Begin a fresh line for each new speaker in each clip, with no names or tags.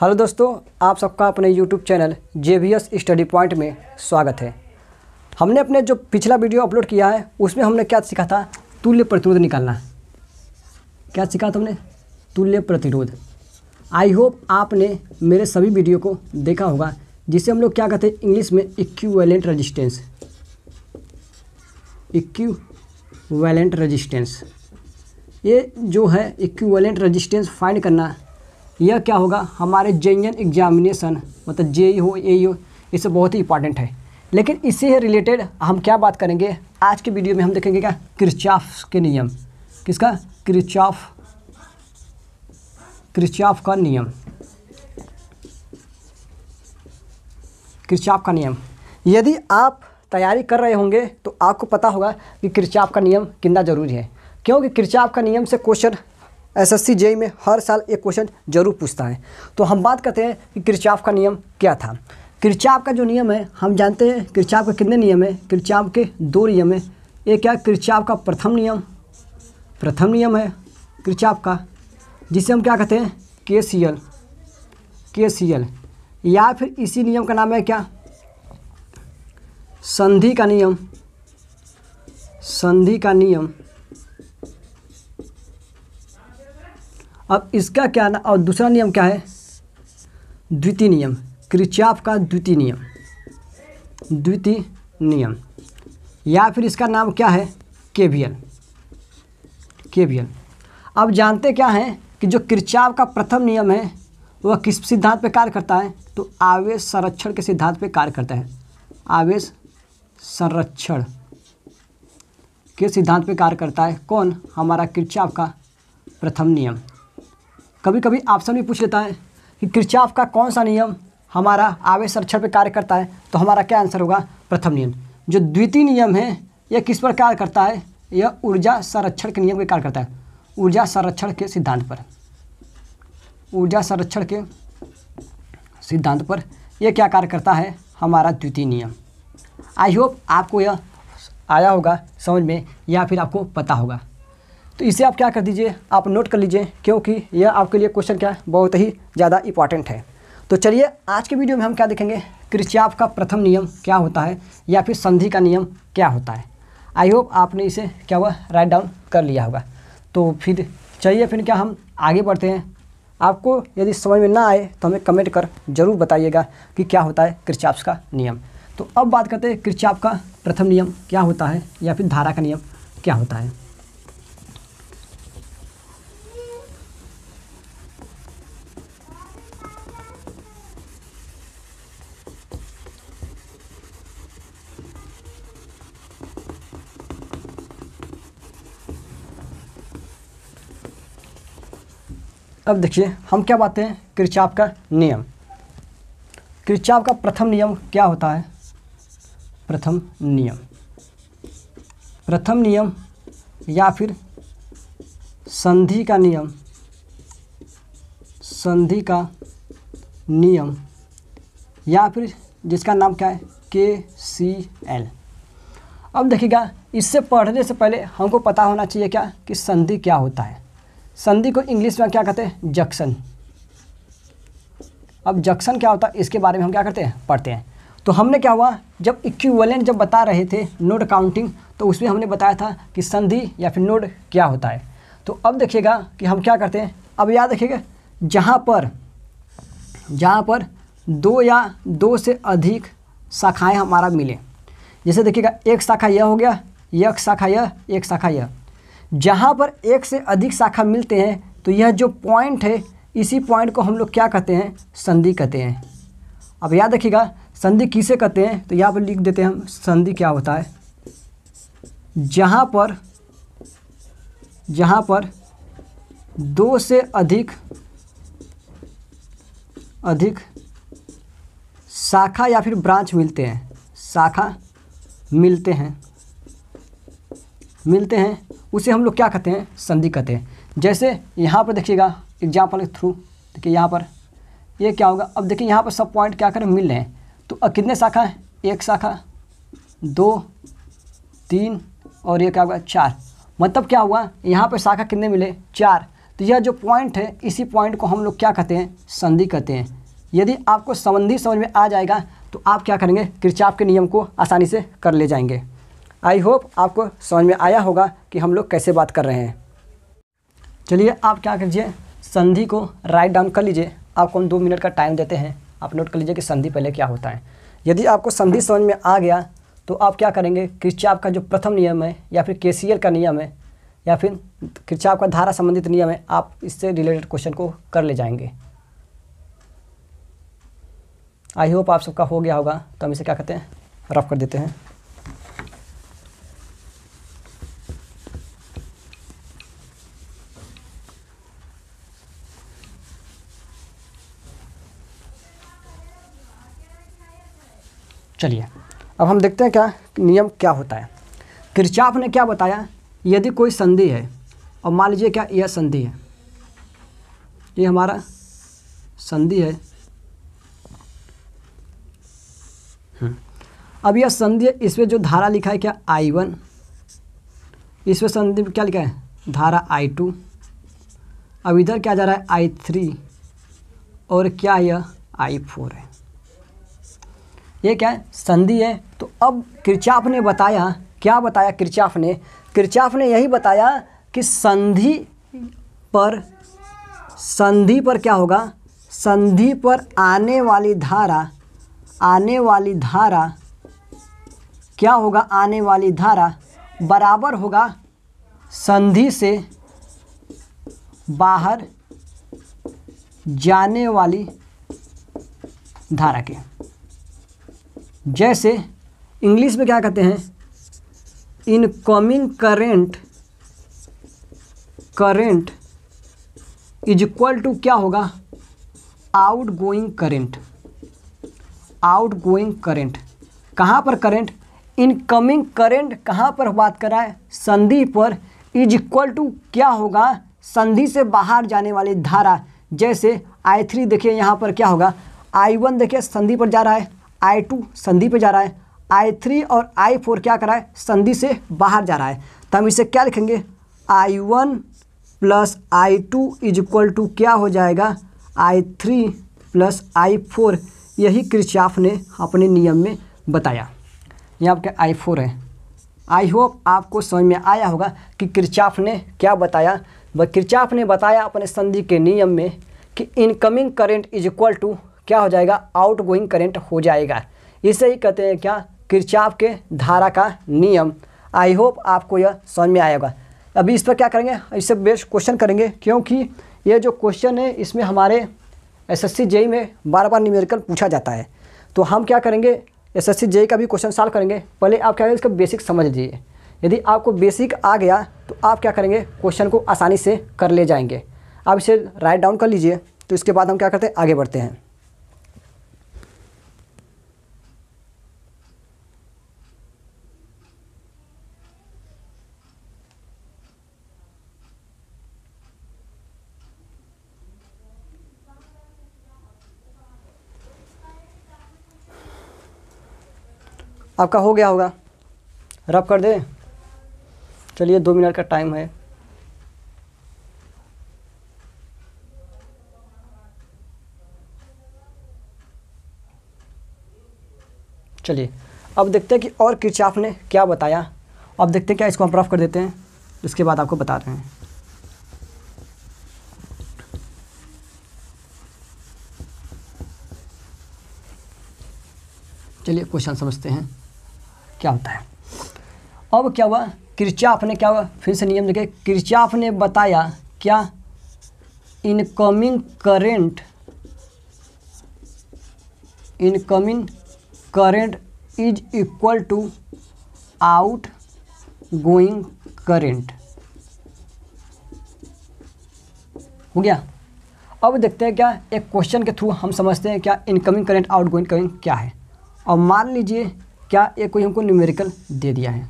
Hello दोस्तों आप सबका अपने YouTube channel J V S study point में स्वागत है हमने अपने जो पिछला वीडियो अपलोड किया है उसमें हमने क्या सीखा था तुल्य प्रतिरोध निकालना क्या सीखा था हमने तुल्य प्रतिरोध आई होप आपने मेरे सभी वीडियो को देखा होगा जिसे हम लोग क्या कहते हैं इंग्लिश में इक्वलेंट रजिस्टेंस इक्वलेंट रजिस्टेंस ये जो है इक्वेलेंट रजिस्टेंस फाइंड करना यह क्या होगा हमारे जेईएन एग्जामिनेशन मतलब जे हो ए हो इससे बहुत ही इंपॉर्टेंट है लेकिन इससे रिलेटेड हम क्या बात करेंगे आज के वीडियो में हम देखेंगे क्या क्रिचाफ के नियम किसका क्रिचाफ क्रिचाफ का नियम क्रिचाफ का नियम यदि आप तैयारी कर रहे होंगे तो आपको पता होगा कि क्रिचाफ का नियम कितना ज़रूरी है क्योंकि क्रिचाफ का नियम से क्वेश्चन एसएससी जेई में हर साल एक क्वेश्चन जरूर पूछता है तो हम बात करते हैं कि किरचाप का नियम क्या था किरचाप का जो नियम है हम जानते हैं किरचाप के कितने नियम है किरचाप के दो नियम है एक है किरचाप का प्रथम नियम प्रथम नियम है किरचाप का जिसे हम क्या कहते हैं के सी एल के सी एल या फिर इसी नियम का नाम है क्या संधि का नियम संधि का नियम अब इसका क्या ना और दूसरा नियम क्या है द्वितीय नियम क्रिचाप का द्वितीय नियम द्वितीय नियम या फिर इसका नाम क्या है केवियल केवियल अब जानते क्या हैं कि जो क्रिचाप का प्रथम नियम है वह किस सिद्धांत पर कार्य करता है तो आवेश संरक्षण के सिद्धांत पर कार्य करता है आवेश संरक्षण के सिद्धांत पर कार्य करता है कौन हमारा क्रिचाप का प्रथम नियम कभी कभी ऑप्शन भी पूछ लेता है कि किरचाफ का कौन सा नियम हमारा आवेश संरक्षण पर कार्य करता है तो हमारा क्या आंसर होगा प्रथम नियम जो द्वितीय नियम है यह किस पर कार्य करता है यह ऊर्जा संरक्षण के नियम पर कार्य करता है ऊर्जा संरक्षण के सिद्धांत पर ऊर्जा संरक्षण के सिद्धांत पर यह क्या कार्य करता है हमारा द्वितीय नियम आई होप आपको यह आया होगा समझ में या फिर आपको पता होगा तो इसे आप क्या कर दीजिए आप नोट कर लीजिए क्योंकि यह आपके लिए क्वेश्चन क्या है बहुत ही ज़्यादा इंपॉर्टेंट है तो चलिए आज के वीडियो में हम क्या देखेंगे कृष्याप का प्रथम नियम क्या होता है या फिर संधि का नियम क्या होता है आई होप आपने इसे क्या हुआ राइट डाउन कर लिया होगा तो फिर चलिए फिर क्या हम आगे बढ़ते हैं आपको यदि समझ में ना आए तो हमें कमेंट कर जरूर बताइएगा कि क्या होता है कृचाप्स का नियम तो अब बात करते हैं कृचाप का प्रथम नियम क्या होता है या फिर धारा का नियम क्या होता है अब देखिए हम क्या बातें हैं किरचाप का नियम किरचाप का प्रथम नियम क्या होता है प्रथम नियम प्रथम नियम या फिर संधि का नियम संधि का नियम या फिर जिसका नाम क्या है के सी एल अब देखिएगा इससे पढ़ने से पहले हमको पता होना चाहिए क्या कि संधि क्या होता है संधि को इंग्लिश में क्या कहते हैं जक्शन अब जक्सन क्या होता है इसके बारे में हम क्या करते हैं पढ़ते हैं तो हमने क्या हुआ जब इक्वलेंट जब बता रहे थे नोड काउंटिंग तो उसमें हमने बताया था कि संधि या फिर नोड क्या होता है तो अब देखिएगा कि हम क्या करते हैं अब याद रखिएगा जहाँ पर जहाँ पर दो या दो से अधिक शाखाएं हमारा मिले जैसे देखिएगा एक शाखा यह हो गया एक शाखा यह एक शाखा यह जहाँ पर एक से अधिक शाखा मिलते हैं तो यह जो पॉइंट है इसी पॉइंट को हम लोग क्या कहते हैं संधि कहते हैं अब याद रखिएगा संधि किसे कहते हैं तो यहाँ पर लिख देते हैं हम संधि क्या होता है जहाँ पर जहाँ पर दो से अधिक अधिक शाखा या फिर ब्रांच मिलते हैं शाखा मिलते हैं मिलते हैं उसे हम लोग क्या कहते हैं संधि कहते हैं जैसे यहाँ पर देखिएगा एग्जाम्पल के थ्रू देखिए यहाँ पर ये क्या होगा अब देखिए यहाँ पर सब पॉइंट क्या करें मिल रहे हैं तो कितने शाखा हैं एक शाखा दो तीन और ये क्या होगा चार मतलब क्या हुआ यहाँ पर शाखा कितने मिले चार तो यह जो पॉइंट है इसी पॉइंट को हम लोग क्या कहते हैं संधि कहते हैं यदि आपको संबंधी समझ में आ जाएगा तो आप क्या करेंगे किरचाप के नियम को आसानी से कर ले जाएंगे आई होप आपको समझ में आया होगा कि हम लोग कैसे बात कर रहे हैं चलिए आप क्या कीजिए संधि को राइट डाउन कर लीजिए आपको हम दो मिनट का टाइम देते हैं आप नोट कर लीजिए कि संधि पहले क्या होता है यदि आपको संधि समझ में आ गया तो आप क्या करेंगे किरचाप का जो प्रथम नियम है या फिर के का नियम है या फिर किरचाप का धारा संबंधित नियम है आप इससे रिलेटेड क्वेश्चन को कर ले जाएंगे आई होप आप सबका हो गया होगा तो हम इसे क्या कहते हैं रफ कर देते हैं चलिए अब हम देखते हैं क्या नियम क्या होता है किरचाप ने क्या बताया यदि कोई संधि है और मान लीजिए क्या यह संधि है ये हमारा संधि है हम्म। अब यह संधि है इसमें जो धारा लिखा है क्या आई वन इसमें संधि क्या लिखा है धारा आई टू अब इधर क्या जा रहा है आई थ्री और क्या यह आई फोर है ये क्या है संधि है तो अब किरचाफ ने बताया क्या बताया किरचाफ ने किरचाफ ने यही बताया कि संधि पर संधि पर क्या होगा संधि पर आने वाली धारा आने वाली धारा क्या होगा आने वाली धारा बराबर होगा संधि से बाहर जाने वाली धारा के जैसे इंग्लिश में क्या कहते हैं incoming current current is equal to क्या होगा outgoing current outgoing current कहाँ पर करेंट इनकमिंग करेंट कहाँ पर बात कर रहा है संधि पर इज इक्वल टू क्या होगा संधि से बाहर जाने वाली धारा जैसे आई थ्री देखिए यहाँ पर क्या होगा आई वन देखिए संधि पर जा रहा है आई टू संधि पे जा रहा है आई थ्री और आई फोर क्या कर रहा है संधि से बाहर जा रहा है तो हम इसे क्या लिखेंगे I one plus I two is equal to क्या हो जाएगा I three plus I four यही क्रिचाफ ने अपने नियम में बताया ये आपके आई फोर है आई होप आपको समझ में आया होगा कि क्रिचाफ ने क्या बताया वह क्रिचाफ ने बताया अपने संधि के नियम में कि incoming current is equal to क्या हो जाएगा आउट गोइंग करेंट हो जाएगा इसे ही कहते हैं क्या किरचाप के धारा का नियम आई होप आपको यह समझ में आएगा अभी इस पर क्या करेंगे इससे बेस्ट क्वेश्चन करेंगे क्योंकि ये जो क्वेश्चन है इसमें हमारे एस एस जेई में बार बार न्यूमेरिकल पूछा जाता है तो हम क्या करेंगे एस एस जेई का भी क्वेश्चन सॉल्व करेंगे पहले आप क्या करेंगे इसका बेसिक समझ लीजिए यदि आपको बेसिक आ गया तो आप क्या करेंगे क्वेश्चन को आसानी से कर ले जाएंगे आप इसे राइट डाउन कर लीजिए तो इसके बाद हम क्या करते हैं आगे बढ़ते हैं आपका हो गया होगा रब कर दे चलिए दो मिनट का टाइम है चलिए अब देखते हैं कि और किरचाफ ने क्या बताया अब देखते हैं क्या इसको हम रफ कर देते हैं इसके बाद आपको बता रहे हैं चलिए क्वेश्चन समझते हैं क्या होता है अब क्या हुआ किरचाफ ने क्या हुआ फिर से नियम देखे किरचाफ ने बताया क्या incoming current incoming current is equal to outgoing current हो गया अब देखते हैं क्या एक क्वेश्चन के थ्रू हम समझते हैं क्या incoming current outgoing current क्या है और मान लीजिए क्या ये कोई हमको न्यूमेरिकल दे दिया है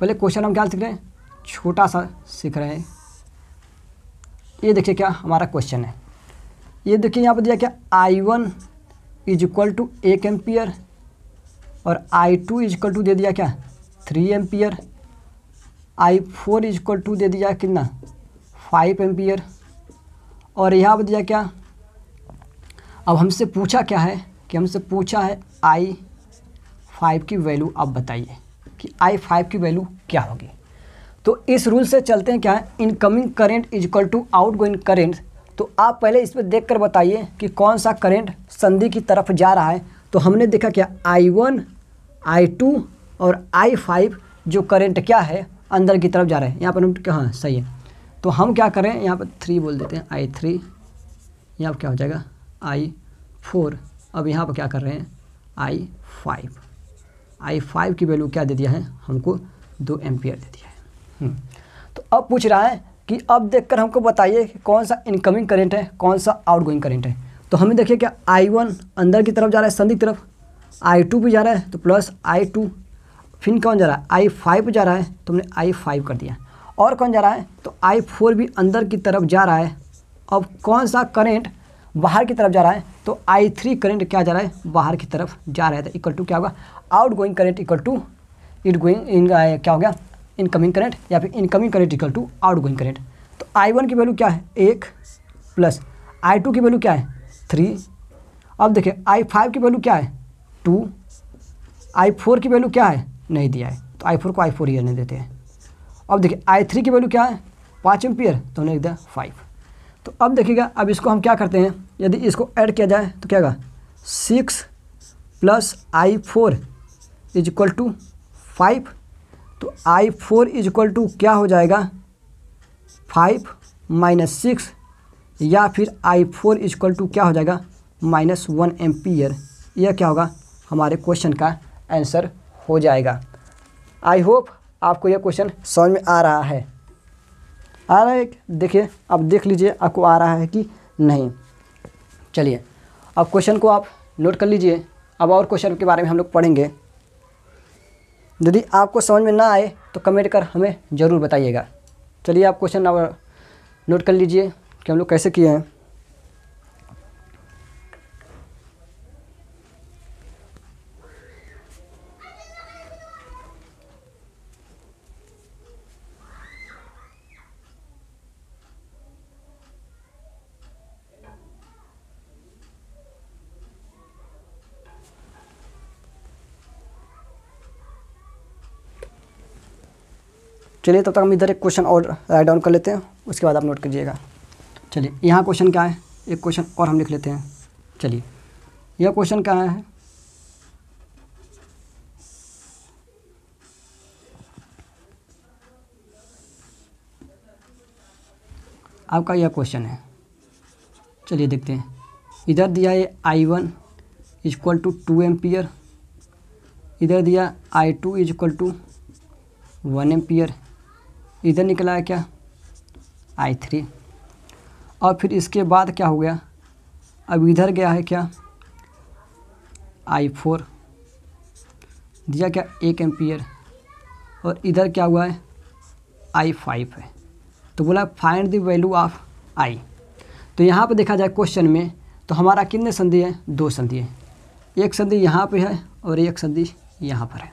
पहले क्वेश्चन हम क्या सीख रहे हैं छोटा सा सीख रहे हैं ये देखिए क्या हमारा क्वेश्चन है ये देखिए यहाँ पर दिया क्या I one is equal to एक एम्पियर और I two is equal to दे दिया क्या three ampere I four is equal to दे दिया कितना फाइव एम्पियर और यहाँ पर दिया क्या अब हमसे पूछा क्या है कि हमसे पूछा है आई फाइव की वैल्यू आप बताइए कि आई फाइव की वैल्यू क्या होगी तो इस रूल से चलते हैं क्या है incoming current is equal to outgoing current तो आप पहले इस पर देख कर बताइए कि कौन सा करेंट संधि की तरफ जा रहा है तो हमने देखा क्या आई वन आई टू और आई फाइव जो करेंट क्या है अंदर की तरफ जा रहे हैं यहाँ पर हम हाँ सही है तो हम क्या करें यहाँ पर थ्री बोल देते हैं आई थ्री यहाँ पर क्या हो जाएगा आई फोर अब यहाँ पर क्या कर रहे हैं आई फाइव आई फाइव की वैल्यू क्या दे दिया है हमको दो एम्पियर दे दिया है हम्म। तो अब पूछ रहा है कि अब देखकर हमको बताइए कि कौन सा इनकमिंग करंट है कौन सा आउटगोइंग करंट है तो हमें देखिए क्या आई वन अंदर की तरफ जा रहा है संधि की तरफ आई टू भी जा रहा है तो प्लस आई टू फिर कौन जा रहा है आई फाइव जा रहा है तो हमने आई फाइव कर दिया और कौन जा रहा है तो आई फोर भी अंदर की तरफ जा रहा है अब कौन सा करेंट बाहर की तरफ जा रहा है तो आई थ्री करंट क्या जा रहा है बाहर की तरफ जा रहा है तो इक्वल टू क्या होगा outgoing current equal to it going in क्या हो गया इनकमिंग करंट या फिर incoming current equal to outgoing current तो आई वन की वैल्यू क्या है एक प्लस आई टू की वैल्यू क्या है थ्री अब देखिए आई फाइव की वैल्यू क्या है टू आई फोर की वैल्यू क्या है नहीं दिया है तो आई फोर को आई फोर ही नहीं देते हैं अब देखिए आई थ्री की वैल्यू क्या है पाँच एम्पियर तो उन्हें दिया फाइव तो अब देखिएगा अब इसको हम क्या करते हैं यदि इसको ऐड किया जाए तो क्या होगा six plus I four is equal to five तो I four is equal to क्या हो जाएगा फाइव माइनस सिक्स या फिर I four is equal to क्या हो जाएगा माइनस वन एम्पियर यह क्या होगा हमारे क्वेश्चन का आंसर हो जाएगा आई होप आपको यह क्वेश्चन समझ में आ रहा है आ रहा है देखिए आप देख लीजिए आपको आ रहा है कि नहीं चलिए अब क्वेश्चन को आप नोट कर लीजिए अब और क्वेश्चन के बारे में हम लोग पढ़ेंगे यदि आपको समझ में ना आए तो कमेंट कर हमें ज़रूर बताइएगा चलिए आप क्वेश्चन नंबर नोट कर लीजिए कि हम लोग कैसे किए हैं चलिए तब तक हम इधर एक क्वेश्चन और राइट डाउन कर लेते हैं उसके बाद आप नोट कीजिएगा चलिए यहाँ क्वेश्चन क्या है एक क्वेश्चन और हम लिख लेते हैं चलिए यह क्वेश्चन क्या है आपका यह क्वेश्चन है चलिए देखते हैं इधर दिया है I one is equal to two ampere इधर दिया I two is equal to one ampere इधर निकल आया क्या आई थ्री और फिर इसके बाद क्या हो गया अब इधर गया है क्या आई फोर दिया क्या एक एम्पियर और इधर क्या हुआ है आई फाइव है तो बोला find the value of I तो यहाँ पर देखा जाए क्वेश्चन में तो हमारा कितने संधि है दो संधि है एक संधि यहाँ पे है और एक संधि यहाँ पर है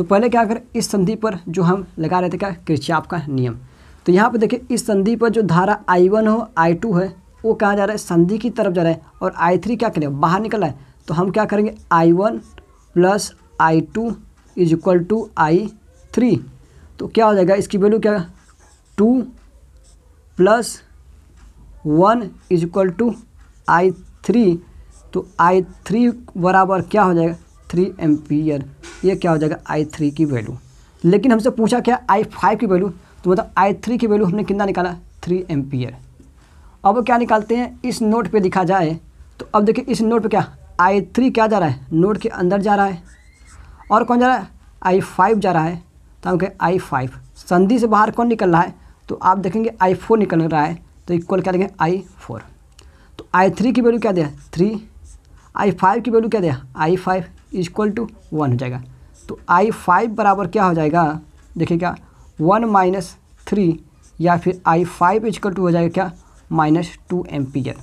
तो पहले क्या कर इस संधि पर जो हम लगा रहे थे क्या किरचाप का नियम तो यहाँ पर देखिए इस संधि पर जो धारा आई वन हो आई टू है वो कहाँ जा रहा है संधि की तरफ जा रहा है और आई थ्री क्या करें बाहर निकल रहा है तो हम क्या करेंगे I one plus I two is equal to I three तो क्या हो जाएगा इसकी वैल्यू क्या two plus one is equal to I three तो आई थ्री बराबर क्या हो जाएगा थ्री एम्पियर ये क्या हो जाएगा आई थ्री की वैल्यू लेकिन हमसे पूछा क्या आई फाइव की वैल्यू तो मतलब आई थ्री की वैल्यू हमने कितना निकाला थ्री एम्पियर अब क्या निकालते हैं इस नोट पे लिखा जाए तो अब देखिए इस नोट पे क्या आई थ्री क्या जा रहा है नोट के अंदर जा रहा है और कौन जा रहा है आई फाइव जा रहा है तो हम कहें आई फाइव संधि से बाहर कौन निकल रहा है तो आप देखेंगे आई फोर निकल रहा है तो इक्वल क्या देंगे आई फोर तो आई थ्री की वैल्यू क्या दिया थ्री आई फाइव की वैल्यू क्या दिया I five equal to one हो जाएगा तो आई फाइव बराबर क्या हो जाएगा देखिएगा वन माइनस थ्री या फिर आई फाइव इक्वल टू हो जाएगा क्या माइनस टू एम्पियर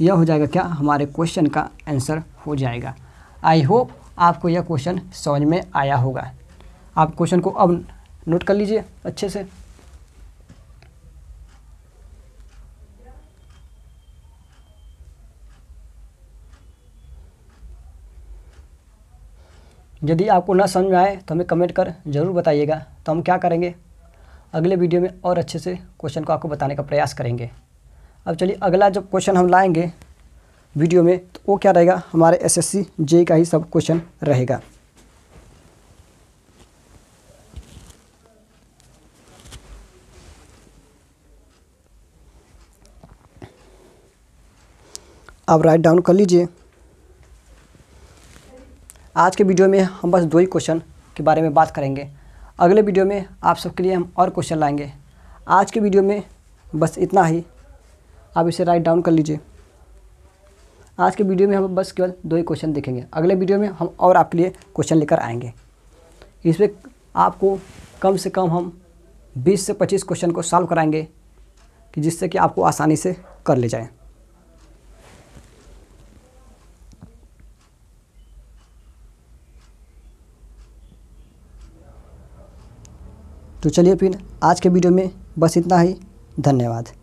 यह हो जाएगा क्या हमारे क्वेश्चन का आंसर हो जाएगा आई होप आपको यह क्वेश्चन समझ में आया होगा आप क्वेश्चन को अब नोट कर लीजिए अच्छे से यदि आपको ना समझ में आए तो हमें कमेंट कर ज़रूर बताइएगा तो हम क्या करेंगे अगले वीडियो में और अच्छे से क्वेश्चन को आपको बताने का प्रयास करेंगे अब चलिए अगला जब क्वेश्चन हम लाएंगे वीडियो में तो वो क्या रहेगा हमारे एसएससी जे का ही सब क्वेश्चन रहेगा आप राइट डाउन कर लीजिए आज के वीडियो में हम बस दो ही क्वेश्चन के बारे में बात करेंगे अगले वीडियो में आप सबके लिए हम और क्वेश्चन लाएंगे आज के वीडियो में बस इतना ही आप इसे राइट डाउन कर लीजिए आज के वीडियो में हम बस केवल दो ही क्वेश्चन देखेंगे अगले वीडियो में हम और आपके लिए क्वेश्चन लेकर आएंगे इसमें आपको कम से कम हम 20 से 25 क्वेश्चन को सॉल्व कराएंगे कि जिससे कि आपको आसानी से कर ले जाएं तो चलिए फिर आज के वीडियो में बस इतना ही धन्यवाद